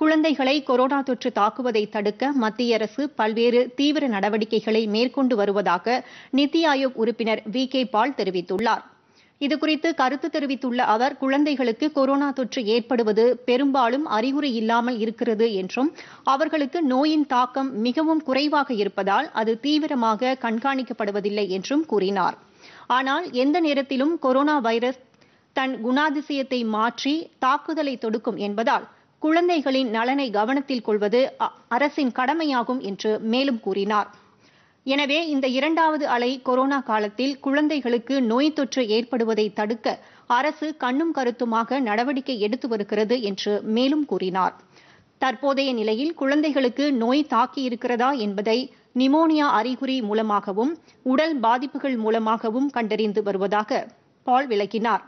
குழந்தைகளை கொரோனா தொற்று தாக்குவதை தடுக்க மத்திய அரசு பல்வேறு தீவிர நடவடிக்கைகளை மேற்கொண்டு வருவதாக நித்தி ஆயோக் உறுப்பினர் வி கே பால் தெரிவித்துள்ளார் இதுகுறித்து கருத்து தெரிவித்துள்ள அவர் குழந்தைகளுக்கு கொரோனா தொற்று ஏற்படுவது பெரும்பாலும் அறிகுறி இல்லாமல் இருக்கிறது என்றும் அவர்களுக்கு நோயின் தாக்கம் மிகவும் குறைவாக இருப்பதால் அது தீவிரமாக கண்காணிக்கப்படுவதில்லை என்றும் கூறினார் ஆனால் எந்த நேரத்திலும் கொரோனா வைரஸ் தன் குணாதிசயத்தை மாற்றி தாக்குதலை தொடுக்கும் என்பதால் குழந்தைகளின் நலனை கவனத்தில் கொள்வது அரசின் கடமையாகும் என்று மேலும் கூறினார் எனவே இந்த இரண்டாவது அலை கொரோனா காலத்தில் குழந்தைகளுக்கு நோய் தொற்று ஏற்படுவதை தடுக்க அரசு கண்ணும் கருத்துமாக நடவடிக்கை எடுத்து வருகிறது என்று மேலும் கூறினார் தற்போதைய நிலையில் குழந்தைகளுக்கு நோய் தாக்கி இருக்கிறதா என்பதை நிமோனியா அறிகுறி மூலமாகவும் உடல் பாதிப்புகள் மூலமாகவும் கண்டறிந்து வருவதாக பால் விளக்கினார்